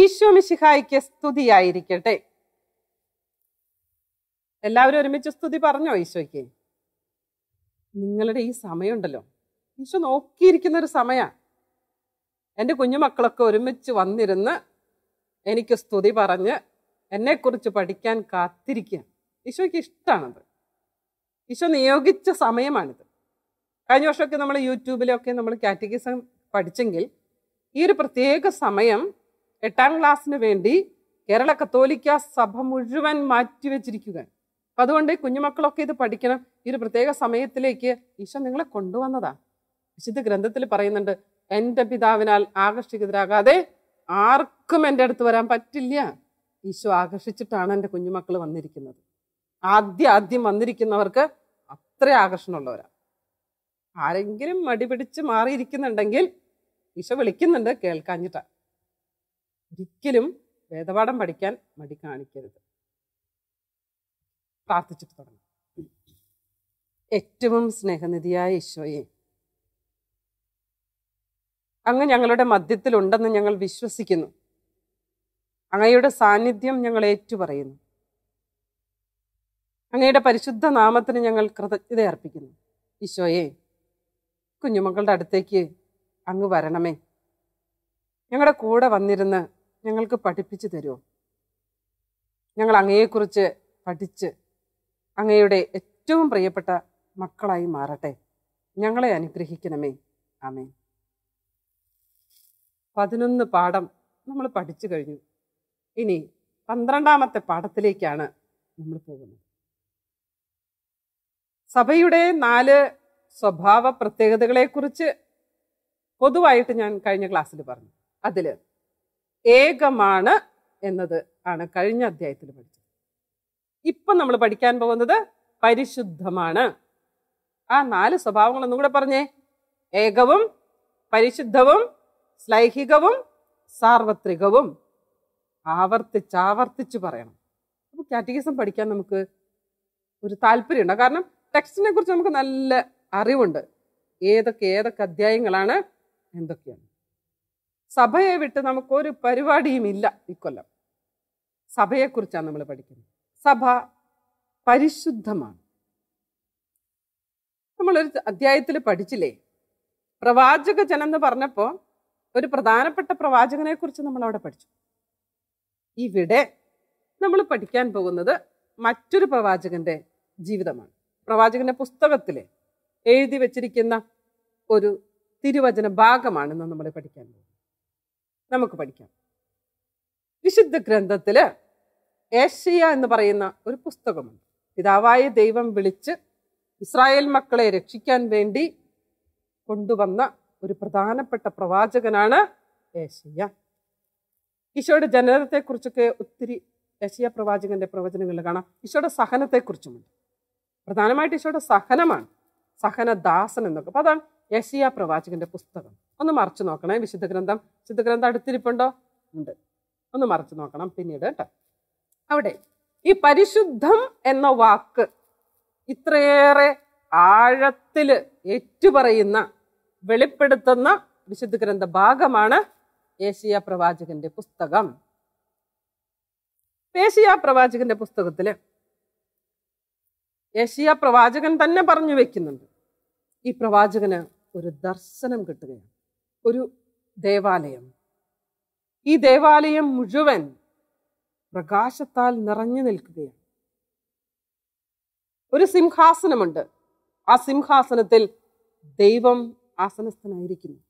ഈശോ മിശിഹായിക്ക് സ്തുതിയായിരിക്കട്ടെ എല്ലാവരും ഒരുമിച്ച് സ്തുതി പറഞ്ഞോ ഈശോയ്ക്ക് നിങ്ങളുടെ ഈ സമയമുണ്ടല്ലോ ഈശോ നോക്കിയിരിക്കുന്ന ഒരു സമയമാണ് എൻ്റെ കുഞ്ഞുമക്കളൊക്കെ ഒരുമിച്ച് വന്നിരുന്ന് എനിക്ക് സ്തുതി പറഞ്ഞ് എന്നെക്കുറിച്ച് പഠിക്കാൻ കാത്തിരിക്കുക ഈശോയ്ക്ക് ഇഷ്ടമാണത് ഈശോ നിയോഗിച്ച സമയമാണിത് കഴിഞ്ഞ വർഷമൊക്കെ നമ്മൾ യൂട്യൂബിലൊക്കെ നമ്മൾ കാറ്റഗിസം പഠിച്ചെങ്കിൽ ഈ ഒരു പ്രത്യേക സമയം എട്ടാം ക്ലാസ്സിന് വേണ്ടി കേരള കത്തോലിക്ക സഭ മുഴുവൻ മാറ്റിവെച്ചിരിക്കുക അപ്പം അതുകൊണ്ട് കുഞ്ഞുമക്കളൊക്കെ ഇത് പഠിക്കണം ഈ ഒരു പ്രത്യേക സമയത്തിലേക്ക് ഈശോ നിങ്ങളെ കൊണ്ടുവന്നതാണ് വിശുദ്ധ ഗ്രന്ഥത്തിൽ പറയുന്നുണ്ട് എൻ്റെ പിതാവിനാൽ ആകർഷിക്കതിരാകാതെ ആർക്കും എൻ്റെ അടുത്ത് വരാൻ പറ്റില്ല ഈശോ ആകർഷിച്ചിട്ടാണ് എൻ്റെ കുഞ്ഞുമക്കൾ വന്നിരിക്കുന്നത് ആദ്യം ആദ്യം വന്നിരിക്കുന്നവർക്ക് അത്ര ആകർഷണമുള്ളവരാണ് ആരെങ്കിലും മടിപിടിച്ച് മാറിയിരിക്കുന്നുണ്ടെങ്കിൽ ഈശോ വിളിക്കുന്നുണ്ട് കേൾക്കാഞ്ഞിട്ടാണ് ഒരിക്കലും വേദപാഠം പഠിക്കാൻ മടി കാണിക്കരുത് പ്രാർത്ഥിച്ചിട്ട് തുടങ്ങും ഏറ്റവും സ്നേഹനിധിയായ ഈശോയെ അങ്ങ് ഞങ്ങളുടെ മധ്യത്തിലുണ്ടെന്ന് ഞങ്ങൾ വിശ്വസിക്കുന്നു അങ്ങയുടെ സാന്നിധ്യം ഞങ്ങൾ ഏറ്റുപറയുന്നു അങ്ങയുടെ പരിശുദ്ധ നാമത്തിന് ഞങ്ങൾ കൃതജ്ഞത അർപ്പിക്കുന്നു ഈശോയെ കുഞ്ഞുമക്കളുടെ അടുത്തേക്ക് അങ്ങ് വരണമേ ഞങ്ങളുടെ കൂടെ വന്നിരുന്ന് ഞങ്ങൾക്ക് പഠിപ്പിച്ചു തരുമോ ഞങ്ങൾ അങ്ങയെക്കുറിച്ച് പഠിച്ച് അങ്ങയുടെ ഏറ്റവും പ്രിയപ്പെട്ട മക്കളായി മാറട്ടെ ഞങ്ങളെ അനുഗ്രഹിക്കണമേ ആമേ പതിനൊന്ന് പാഠം നമ്മൾ പഠിച്ചു കഴിഞ്ഞു ഇനി പന്ത്രണ്ടാമത്തെ പാഠത്തിലേക്കാണ് നമ്മൾ പോകുന്നത് സഭയുടെ നാല് സ്വഭാവ പ്രത്യേകതകളെക്കുറിച്ച് പൊതുവായിട്ട് ഞാൻ കഴിഞ്ഞ ക്ലാസ്സിൽ പറഞ്ഞു അതിൽ ഏകമാണ് എന്നത് ആണ് കഴിഞ്ഞ അധ്യായത്തിൽ പഠിച്ചത് ഇപ്പം നമ്മൾ പഠിക്കാൻ പോകുന്നത് പരിശുദ്ധമാണ് ആ നാല് സ്വഭാവങ്ങൾ ഒന്നും കൂടെ പറഞ്ഞേ ഏകവും പരിശുദ്ധവും ശ്ലൈഹികവും സാർവത്രികവും ആവർത്തിച്ച് ആവർത്തിച്ച് പറയണം അപ്പോൾ കാറ്റഗിസം പഠിക്കാൻ നമുക്ക് ഒരു താല്പര്യമുണ്ട് കാരണം ടെക്സ്റ്റിനെ കുറിച്ച് നമുക്ക് നല്ല അറിവുണ്ട് ഏതൊക്കെ ഏതൊക്കെ അധ്യായങ്ങളാണ് എന്തൊക്കെയാണ് സഭയെ വിട്ട് നമുക്കൊരു പരിപാടിയും ഇല്ല ഇക്കൊല്ലം സഭയെക്കുറിച്ചാണ് നമ്മൾ പഠിക്കുന്നത് സഭ പരിശുദ്ധമാണ് നമ്മളൊരു അധ്യായത്തിൽ പഠിച്ചില്ലേ പ്രവാചക ജനം എന്ന് പറഞ്ഞപ്പോൾ ഒരു പ്രധാനപ്പെട്ട പ്രവാചകനെക്കുറിച്ച് നമ്മൾ അവിടെ പഠിച്ചു ഇവിടെ നമ്മൾ പഠിക്കാൻ പോകുന്നത് മറ്റൊരു പ്രവാചകന്റെ ജീവിതമാണ് പ്രവാചകന്റെ പുസ്തകത്തിലെ എഴുതി വച്ചിരിക്കുന്ന ഒരു തിരുവചന ഭാഗമാണെന്ന് നമ്മൾ പഠിക്കാൻ പോകുന്നത് നമുക്ക് പഠിക്കാം വിശുദ്ധ ഗ്രന്ഥത്തില് ഏഷ്യ എന്ന് പറയുന്ന ഒരു പുസ്തകമുണ്ട് പിതാവായ ദൈവം വിളിച്ച് ഇസ്രായേൽ മക്കളെ രക്ഷിക്കാൻ വേണ്ടി കൊണ്ടുവന്ന ഒരു പ്രധാനപ്പെട്ട പ്രവാചകനാണ് ഏഷ്യ ഈശോയുടെ ജനനത്തെക്കുറിച്ചൊക്കെ ഒത്തിരി ഏഷ്യ പ്രവാചകന്റെ പ്രവചനങ്ങൾ കാണാം ഈശോയുടെ സഹനത്തെക്കുറിച്ചുമുണ്ട് പ്രധാനമായിട്ട് ഈശോയുടെ സഹനമാണ് സഹനദാസൻ എന്നൊക്കെ അപ്പോൾ അതാണ് ഏഷ്യ പ്രവാചകന്റെ പുസ്തകം ഒന്ന് മറച്ചു നോക്കണേ വിശുദ്ധ ഗ്രന്ഥം വിശുദ്ധ ഗ്രന്ഥം അടുത്തിരിപ്പുണ്ടോ ഉണ്ട് ഒന്ന് മറച്ചു നോക്കണം പിന്നീട് കേട്ടോ അവിടെ ഈ പരിശുദ്ധം എന്ന വാക്ക് ഇത്രയേറെ ആഴത്തിൽ ഏറ്റുപറയുന്ന വെളിപ്പെടുത്തുന്ന വിശുദ്ധ ഗ്രന്ഥ ഭാഗമാണ് ഏഷ്യ പ്രവാചകന്റെ പുസ്തകം ഏഷ്യ പ്രവാചകന്റെ പുസ്തകത്തില് ഏഷ്യ പ്രവാചകൻ തന്നെ പറഞ്ഞു വെക്കുന്നുണ്ട് ഈ പ്രവാചകന് ഒരു ദർശനം കിട്ടുകയാണ് ഒരു ദേവാലയം ഈ ദേവാലയം മുഴുവൻ പ്രകാശത്താൽ നിറഞ്ഞു നിൽക്കുകയാണ് ഒരു സിംഹാസനമുണ്ട് ആ സിംഹാസനത്തിൽ ദൈവം ആസനസ്ഥനായിരിക്കുന്നു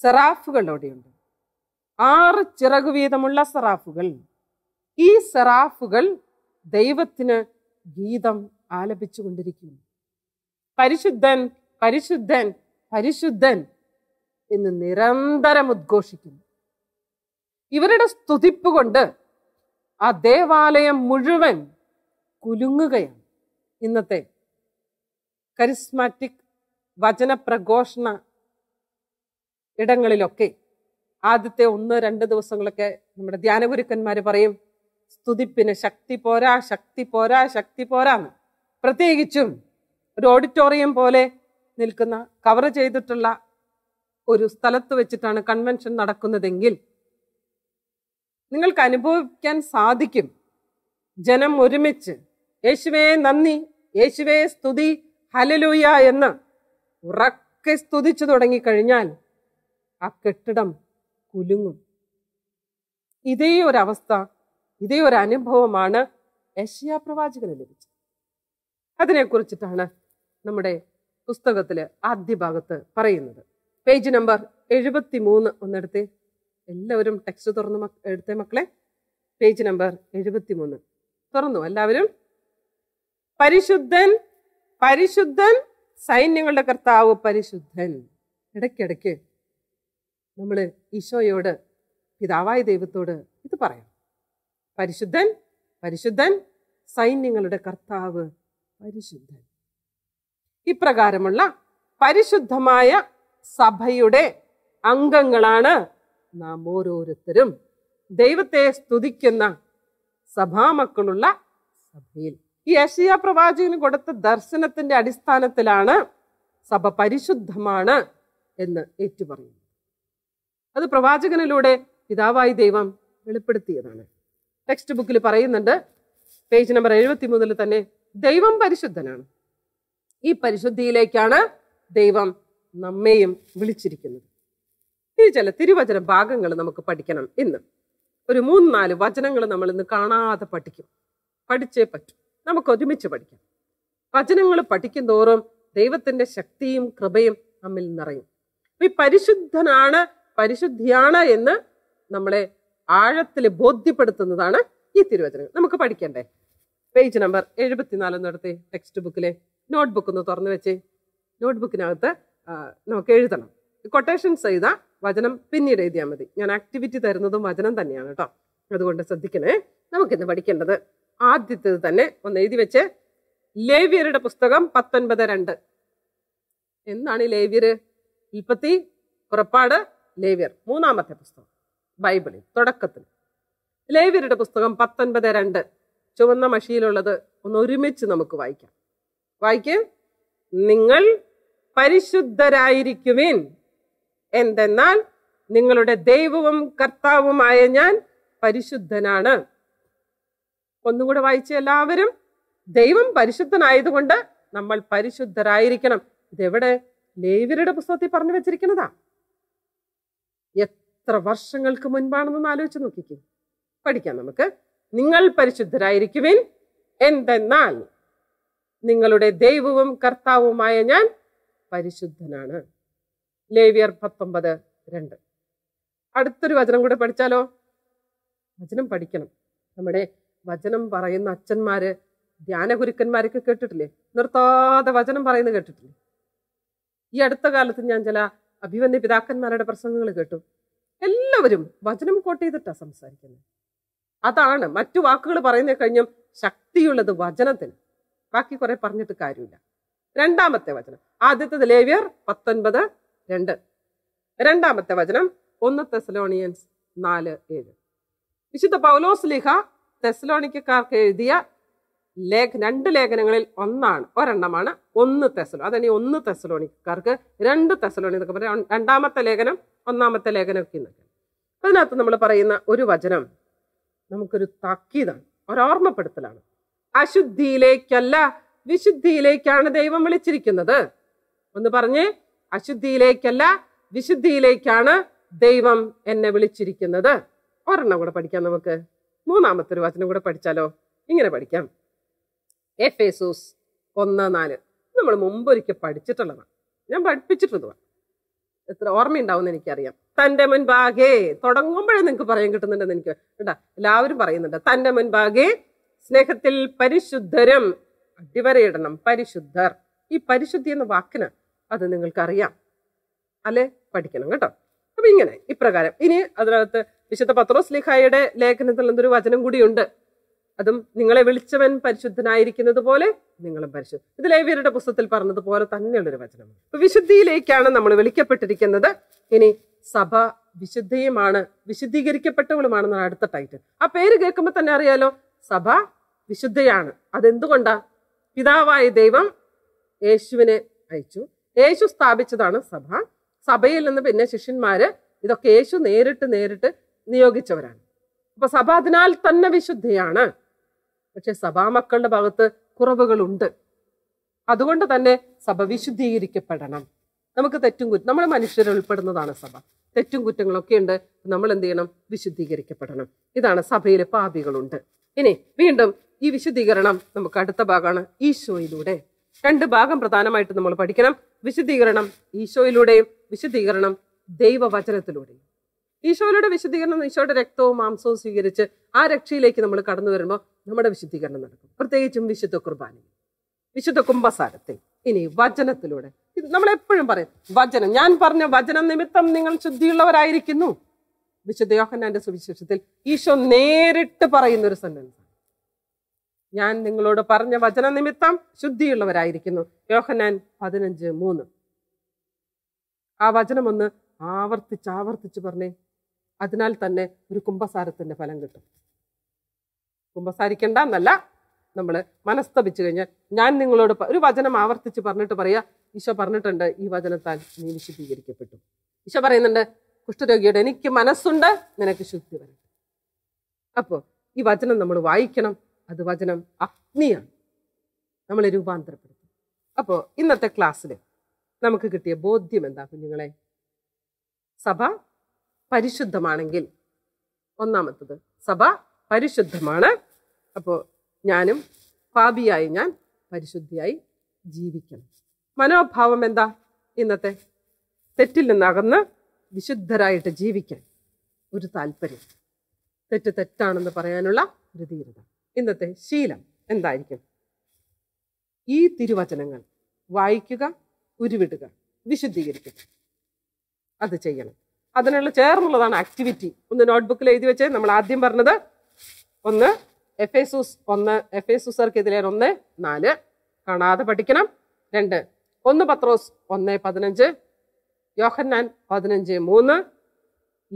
സെറാഫുകൾ അവിടെയുണ്ട് ആറ് ചിറകു വീതമുള്ള സെറാഫുകൾ ഈ സെറാഫുകൾ ദൈവത്തിന് ഗീതം ആലപിച്ചുകൊണ്ടിരിക്കുന്നു പരിശുദ്ധൻ പരിശുദ്ധൻ പരിശുദ്ധൻ എന്ന് നിരന്തരം ഉദ്ഘോഷിക്കുന്നു ഇവരുടെ സ്തുതിപ്പ് കൊണ്ട് ആ ദേവാലയം മുഴുവൻ കുലുങ്ങുകയാണ് ഇന്നത്തെ കരിസ്മാറ്റിക് വചനപ്രഘോഷണ ഇടങ്ങളിലൊക്കെ ആദ്യത്തെ ഒന്ന് രണ്ട് ദിവസങ്ങളൊക്കെ നമ്മുടെ ധ്യാനഗുരുക്കന്മാർ പറയും സ്തുതിപ്പിന് ശക്തി പോരാ ശക്തി പോരാ ശക്തി പോരാന്ന് പ്രത്യേകിച്ചും ഒരു ഓഡിറ്റോറിയം പോലെ നിൽക്കുന്ന കവർ ചെയ്തിട്ടുള്ള ഒരു സ്ഥലത്ത് വെച്ചിട്ടാണ് കൺവെൻഷൻ നടക്കുന്നതെങ്കിൽ നിങ്ങൾക്ക് അനുഭവിക്കാൻ സാധിക്കും ജനം ഒരുമിച്ച് യേശുവേ നന്ദി യേശുവേ സ്തുതി ഹലലൂയ എന്ന് ഉറക്കെ സ്തുതിച്ചു തുടങ്ങിക്കഴിഞ്ഞാൽ ആ കെട്ടിടം കുലുങ്ങും ഇതേ ഒരവസ്ഥ ഇതേ ഒരു അനുഭവമാണ് യഷ്യാ പ്രവാചകന് ലഭിച്ചത് അതിനെക്കുറിച്ചിട്ടാണ് നമ്മുടെ പുസ്തകത്തിലെ ആദ്യ ഭാഗത്ത് പറയുന്നത് പേജ് നമ്പർ എഴുപത്തി മൂന്ന് ഒന്നെടുത്ത് എല്ലാവരും ടെക്സ്റ്റ് തുറന്ന് എടുത്തേ മക്കളെ പേജ് നമ്പർ എഴുപത്തി മൂന്ന് തുറന്നു എല്ലാവരും പരിശുദ്ധൻ പരിശുദ്ധൻ സൈന്യങ്ങളുടെ കർത്താവ് പരിശുദ്ധൻ ഇടയ്ക്കിടയ്ക്ക് നമ്മൾ ഈശോയോട് പിതാവായ ദൈവത്തോട് ഇത് പറയാം പരിശുദ്ധൻ പരിശുദ്ധൻ സൈന്യങ്ങളുടെ കർത്താവ് പരിശുദ്ധൻ ഇപ്രകാരമുള്ള പരിശുദ്ധമായ സഭയുടെ അംഗങ്ങളാണ് നാം ഓരോരുത്തരും ദൈവത്തെ സ്തുതിക്കുന്ന സഭാമക്കളുള്ള സഭയിൽ ഈ യഷിയ പ്രവാചകന് കൊടുത്ത ദർശനത്തിന്റെ അടിസ്ഥാനത്തിലാണ് സഭ പരിശുദ്ധമാണ് എന്ന് ഏറ്റുപറയുന്നത് അത് പ്രവാചകനിലൂടെ പിതാവായി ദൈവം വെളിപ്പെടുത്തിയതാണ് ടെക്സ്റ്റ് ബുക്കിൽ പറയുന്നുണ്ട് പേജ് നമ്പർ എഴുപത്തി മൂന്നിൽ തന്നെ ദൈവം പരിശുദ്ധനാണ് ഈ പരിശുദ്ധിയിലേക്കാണ് ദൈവം നമ്മെയും വിളിച്ചിരിക്കുന്നത് ഇനി ചില തിരുവചന ഭാഗങ്ങൾ നമുക്ക് പഠിക്കണം ഇന്ന് ഒരു മൂന്ന് നാല് വചനങ്ങൾ നമ്മൾ ഇന്ന് കാണാതെ പഠിക്കും പഠിച്ചേ പറ്റും നമുക്ക് ഒരുമിച്ച് പഠിക്കാം വചനങ്ങൾ പഠിക്കുന്തോറും ദൈവത്തിന്റെ ശക്തിയും കൃപയും നമ്മിൽ നിറയും ഈ പരിശുദ്ധനാണ് പരിശുദ്ധിയാണ് എന്ന് നമ്മളെ ആഴത്തിൽ ബോധ്യപ്പെടുത്തുന്നതാണ് ഈ തിരുവചനങ്ങൾ നമുക്ക് പഠിക്കണ്ടേ പേജ് നമ്പർ എഴുപത്തിനാലെന്നിടത്തെ ടെക്സ്റ്റ് ബുക്കിലെ നോട്ട് ബുക്ക് ഒന്ന് തുറന്നു വെച്ചേ നോട്ട് ബുക്കിനകത്ത് നമുക്ക് എഴുതണം കൊട്ടേഷൻ ചെയ്ത വചനം പിന്നീട് എഴുതിയാൽ മതി ഞാൻ ആക്ടിവിറ്റി തരുന്നതും വചനം തന്നെയാണ് കേട്ടോ അതുകൊണ്ട് ശ്രദ്ധിക്കണേ നമുക്കിന്ന് പഠിക്കേണ്ടത് ആദ്യത്തേത് തന്നെ ഒന്ന് എഴുതി വെച്ച് ലേവ്യരുടെ പുസ്തകം പത്തൊൻപത് രണ്ട് എന്താണ് ഈ ലേവ്യര് ഉൽപ്പത്തി പുറപ്പാട് ലേവ്യർ മൂന്നാമത്തെ പുസ്തകം ബൈബിളിൽ തുടക്കത്തിൽ ലേവ്യരുടെ പുസ്തകം പത്തൊൻപത് രണ്ട് ചുവന്ന മഷിയിലുള്ളത് ഒന്ന് ഒരുമിച്ച് നമുക്ക് വായിക്കാം വായിക്കും നിങ്ങൾ പരിശുദ്ധരായിരിക്കുവിൻ എന്തെന്നാൽ നിങ്ങളുടെ ദൈവവും കർത്താവുമായ ഞാൻ പരിശുദ്ധനാണ് ഒന്നുകൂടെ വായിച്ച എല്ലാവരും ദൈവം പരിശുദ്ധനായതുകൊണ്ട് നമ്മൾ പരിശുദ്ധരായിരിക്കണം ഇതെവിടെ ലേവിയുടെ പുസ്തകത്തിൽ പറഞ്ഞു വെച്ചിരിക്കുന്നതാ എത്ര വർഷങ്ങൾക്ക് മുൻപാണെന്നൊന്ന് ആലോചിച്ച് നോക്കിക്കേ പഠിക്കാം നമുക്ക് നിങ്ങൾ പരിശുദ്ധരായിരിക്കുവിൻ എന്തെന്നാൽ നിങ്ങളുടെ ദൈവവും കർത്താവുമായ ഞാൻ പരിശുദ്ധനാണ് ലേവിയർ പത്തൊമ്പത് രണ്ട് അടുത്തൊരു വചനം കൂടെ പഠിച്ചാലോ വചനം പഠിക്കണം നമ്മുടെ വചനം പറയുന്ന അച്ഛന്മാര് ധ്യാനഗുരുക്കന്മാരൊക്കെ കേട്ടിട്ടില്ലേ നിർത്താതെ വചനം പറയുന്നത് കേട്ടിട്ടില്ലേ ഈ അടുത്ത കാലത്ത് ഞാൻ ചില അഭിവന്യ പിതാക്കന്മാരുടെ പ്രസംഗങ്ങൾ കേട്ടു എല്ലാവരും വചനം കോട്ട് ചെയ്തിട്ടാണ് സംസാരിക്കുന്നത് അതാണ് മറ്റു വാക്കുകൾ പറയുന്ന കഴിഞ്ഞും ശക്തിയുള്ളത് വചനത്തിൽ ബാക്കി കുറെ പറഞ്ഞിട്ട് കാര്യമില്ല രണ്ടാമത്തെ വചനം ആദ്യത്തെ ലേവ്യർ പത്തൊൻപത് രണ്ട് രണ്ടാമത്തെ വചനം ഒന്ന് തെസലോണിയൻസ് നാല് ഏഴ് വിശുദ്ധ പൗലോസ് ലിഹ തെസലോണിക്കാർക്ക് എഴുതിയ ലേഖ രണ്ട് ലേഖനങ്ങളിൽ ഒന്നാണ് ഒരെണ്ണമാണ് ഒന്ന് തെസലോ അതാണ് ഒന്ന് തെസലോണിക്കാർക്ക് രണ്ട് തെസലോണി എന്നൊക്കെ പറയാം രണ്ടാമത്തെ ലേഖനം ഒന്നാമത്തെ ലേഖനം ഒക്കെ എന്നൊക്കെ അതിനകത്ത് നമ്മൾ പറയുന്ന ഒരു വചനം നമുക്കൊരു താക്കീതാണ് ഒരോർമ്മപ്പെടുത്തലാണ് അശുദ്ധിയിലേക്കല്ല വിശുദ്ധിയിലേക്കാണ് ദൈവം വിളിച്ചിരിക്കുന്നത് ഒന്ന് പറഞ്ഞേ അശുദ്ധിയിലേക്കല്ല വിശുദ്ധിയിലേക്കാണ് ദൈവം എന്നെ വിളിച്ചിരിക്കുന്നത് ഒരെണ്ണം കൂടെ പഠിക്കാം നമുക്ക് മൂന്നാമത്തെ ഒരു വചനം കൂടെ പഠിച്ചാലോ ഇങ്ങനെ പഠിക്കാം എഫ് എസൂസ് ഒന്ന് നാല് നമ്മൾ മുമ്പൊരിക്കൽ പഠിച്ചിട്ടുള്ളതാണ് ഞാൻ പഠിപ്പിച്ചിട്ടുള്ളതാണ് എത്ര ഓർമ്മയുണ്ടാവുമെന്ന് എനിക്കറിയാം തൻ്റെ മുൻപാകെ തുടങ്ങുമ്പോഴേ നിങ്ങൾക്ക് പറയാൻ കിട്ടുന്നുണ്ടെന്ന് എനിക്ക് കേട്ടാ എല്ലാവരും പറയുന്നുണ്ട് തൻ്റെ മുൻപാകെ സ്നേഹത്തിൽ പരിശുദ്ധരും അടിവരയിടണം പരിശുദ്ധർ ഈ പരിശുദ്ധി എന്ന വാക്കിന് അത് നിങ്ങൾക്കറിയാം അല്ലെ പഠിക്കണം കേട്ടോ അപ്പൊ ഇങ്ങനെ ഇപ്രകാരം ഇനി അതിനകത്ത് വിശുദ്ധ പത്രോസ് ലിഖായുടെ ലേഖനത്തിൽ എന്തൊരു വചനം കൂടിയുണ്ട് അതും നിങ്ങളെ വിളിച്ചവൻ പരിശുദ്ധനായിരിക്കുന്നത് പോലെ നിങ്ങളും പരിശുദ്ധ ഇത് ലേവിയരുടെ പുസ്തകത്തിൽ പറഞ്ഞതുപോലെ തന്നെയുള്ളൊരു വചനമാണ് അപ്പൊ വിശുദ്ധിയിലേക്കാണ് നമ്മൾ വിളിക്കപ്പെട്ടിരിക്കുന്നത് ഇനി സഭ വിശുദ്ധിയുമാണ് വിശുദ്ധീകരിക്കപ്പെട്ടവളുമാണെന്നാണ് അടുത്ത ടൈറ്റിൽ ആ പേര് കേൾക്കുമ്പോൾ തന്നെ അറിയാലോ സഭ വിശുദ്ധയാണ് അതെന്തുകൊണ്ടാ പിതാവായ ദൈവം യേശുവിനെ അയച്ചു യേശു സ്ഥാപിച്ചതാണ് സഭ സഭയിൽ നിന്ന് പിന്നെ ശിഷ്യന്മാര് ഇതൊക്കെ യേശു നേരിട്ട് നേരിട്ട് നിയോഗിച്ചവരാണ് അപ്പൊ സഭ അതിനാൽ തന്നെ വിശുദ്ധിയാണ് പക്ഷെ മക്കളുടെ ഭാഗത്ത് കുറവുകളുണ്ട് അതുകൊണ്ട് തന്നെ സഭ വിശുദ്ധീകരിക്കപ്പെടണം നമുക്ക് തെറ്റും കുറ്റം നമ്മൾ മനുഷ്യർ ഉൾപ്പെടുന്നതാണ് സഭ തെറ്റും കുറ്റങ്ങളൊക്കെ ഉണ്ട് നമ്മൾ എന്ത് ചെയ്യണം വിശുദ്ധീകരിക്കപ്പെടണം ഇതാണ് സഭയിലെ പാപികളുണ്ട് ഇനി വീണ്ടും ഈ വിശുദ്ധീകരണം നമുക്ക് അടുത്ത ഭാഗമാണ് ഈശോയിലൂടെ രണ്ട് ഭാഗം പ്രധാനമായിട്ട് നമ്മൾ പഠിക്കണം വിശുദ്ധീകരണം ഈശോയിലൂടെയും വിശുദ്ധീകരണം ദൈവവചനത്തിലൂടെയും ഈശോയിലൂടെ വിശുദ്ധീകരണം ഈശോയുടെ രക്തവും മാംസവും സ്വീകരിച്ച് ആ രക്ഷയിലേക്ക് നമ്മൾ കടന്നു വരുമ്പോൾ നമ്മുടെ വിശുദ്ധീകരണം നടക്കും പ്രത്യേകിച്ചും വിശുദ്ധ കുർബാനയിൽ വിശുദ്ധ കുംഭസാരത്തെ ഇനി വചനത്തിലൂടെ നമ്മൾ എപ്പോഴും പറയും വചനം ഞാൻ പറഞ്ഞ വചനം നിമിത്തം നിങ്ങൾ ശുദ്ധിയുള്ളവരായിരിക്കുന്നു വിശുദ്ധ യോഹന്നാന്റെ സുവിശേഷത്തിൽ ഈശോ നേരിട്ട് പറയുന്ന ഒരു സന്നദ്ധ ഞാൻ നിങ്ങളോട് പറഞ്ഞ വചന നിമിത്തം ശുദ്ധിയുള്ളവരായിരിക്കുന്നു യോഹനാൻ പതിനഞ്ച് മൂന്ന് ആ വചനം ഒന്ന് ആവർത്തിച്ച് ആവർത്തിച്ച് പറഞ്ഞേ അതിനാൽ തന്നെ ഒരു കുംഭസാരത്തിന്റെ ഫലം കിട്ടും കുംഭസാരിക്കണ്ട എന്നല്ല നമ്മൾ മനസ്തപിച്ചു കഴിഞ്ഞാൽ ഞാൻ നിങ്ങളോട് ഒരു വചനം ആവർത്തിച്ച് പറഞ്ഞിട്ട് പറയാ ഈശോ പറഞ്ഞിട്ടുണ്ട് ഈ വചനത്താൽ നീ വിശുദ്ധീകരിക്കപ്പെട്ടു ഈശോ പറയുന്നുണ്ട് കുഷ്ഠരോഗിയോട് എനിക്ക് മനസ്സുണ്ട് നിനക്ക് ശുദ്ധി വരട്ടെ അപ്പോൾ ഈ വചനം നമ്മൾ വായിക്കണം അത് വചനം അഗ്നിയാണ് നമ്മളെ രൂപാന്തരപ്പെടുത്തും അപ്പോൾ ഇന്നത്തെ ക്ലാസ്സിൽ നമുക്ക് കിട്ടിയ ബോധ്യം എന്താ കുഞ്ഞുങ്ങളെ സഭ പരിശുദ്ധമാണെങ്കിൽ ഒന്നാമത്തത് സഭ പരിശുദ്ധമാണ് അപ്പോൾ ഞാനും പാപിയായി ഞാൻ പരിശുദ്ധിയായി ജീവിക്കണം മനോഭാവം എന്താ ഇന്നത്തെ തെറ്റിൽ നിന്നകന്ന് വിശുദ്ധരായിട്ട് ജീവിക്കാൻ ഒരു താല്പര്യം തെറ്റ് തെറ്റാണെന്ന് പറയാനുള്ള ഒരു ധീരത ഇന്നത്തെ ശീലം എന്തായിരിക്കും ഈ തിരുവചനങ്ങൾ വായിക്കുക ഉരുവിടുക വിശുദ്ധീകരിക്കുക അത് ചെയ്യണം അതിനുള്ള ചേർന്നുള്ളതാണ് ആക്ടിവിറ്റി ഒന്ന് നോട്ട്ബുക്കിൽ എഴുതി വെച്ച് നമ്മൾ ആദ്യം പറഞ്ഞത് ഒന്ന് എഫ് സൂസ് ഒന്ന് എഫ് എസൂസർക്കെതിരെ ഒന്ന് നാല് കാണാതെ പഠിക്കണം രണ്ട് ഒന്ന് പത്രോസ് ഒന്ന് പതിനഞ്ച് യോഹന്നാൻ പതിനഞ്ച് മൂന്ന്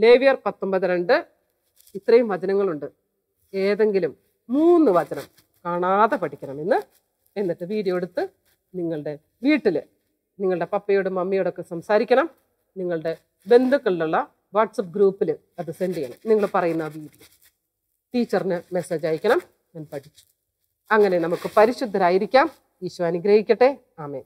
ലേവിയർ പത്തൊമ്പത് രണ്ട് ഇത്രയും വചനങ്ങളുണ്ട് ഏതെങ്കിലും മൂന്ന് വചനം കാണാതെ പഠിക്കണം എന്ന് എന്നിട്ട് വീഡിയോ എടുത്ത് നിങ്ങളുടെ വീട്ടിൽ നിങ്ങളുടെ പപ്പയോടും മമ്മിയോടൊക്കെ സംസാരിക്കണം നിങ്ങളുടെ ബന്ധുക്കളിലുള്ള വാട്സപ്പ് ഗ്രൂപ്പിൽ അത് സെൻഡ് ചെയ്യണം നിങ്ങൾ പറയുന്ന വീഡിയോ ടീച്ചറിന് മെസ്സേജ് അയക്കണം ഞാൻ പഠിച്ചു അങ്ങനെ നമുക്ക് പരിശുദ്ധരായിരിക്കാം ഈശോ അനുഗ്രഹിക്കട്ടെ ആമേ